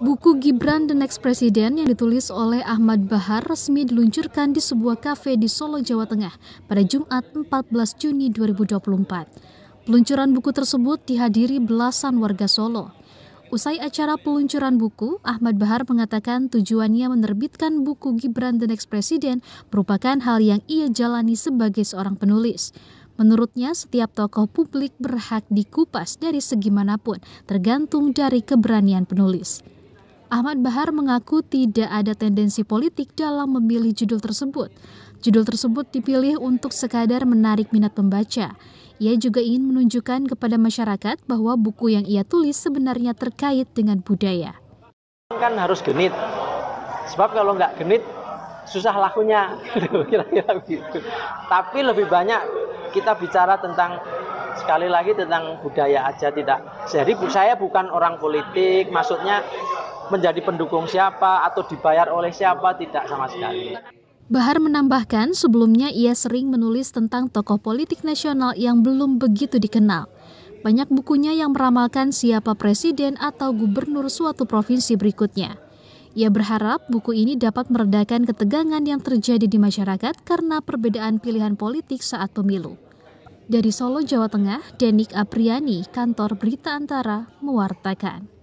Buku Gibran The Next President yang ditulis oleh Ahmad Bahar resmi diluncurkan di sebuah kafe di Solo, Jawa Tengah pada Jumat 14 Juni 2024. Peluncuran buku tersebut dihadiri belasan warga Solo. Usai acara peluncuran buku, Ahmad Bahar mengatakan tujuannya menerbitkan buku Gibran The Next President merupakan hal yang ia jalani sebagai seorang penulis. Menurutnya, setiap tokoh publik berhak dikupas dari segi manapun, tergantung dari keberanian penulis. Ahmad Bahar mengaku tidak ada tendensi politik dalam memilih judul tersebut. Judul tersebut dipilih untuk sekadar menarik minat pembaca. Ia juga ingin menunjukkan kepada masyarakat bahwa buku yang ia tulis sebenarnya terkait dengan budaya. Kan harus genit, sebab kalau nggak genit susah lakunya, Tapi lebih banyak kita bicara tentang sekali lagi tentang budaya aja tidak. Jadi saya bukan orang politik, maksudnya menjadi pendukung siapa atau dibayar oleh siapa tidak sama sekali. Bahar menambahkan sebelumnya ia sering menulis tentang tokoh politik nasional yang belum begitu dikenal. Banyak bukunya yang meramalkan siapa presiden atau gubernur suatu provinsi berikutnya. Ia berharap buku ini dapat meredakan ketegangan yang terjadi di masyarakat karena perbedaan pilihan politik saat pemilu. Dari Solo, Jawa Tengah, Denik Apriani, Kantor Berita Antara, mewartakan.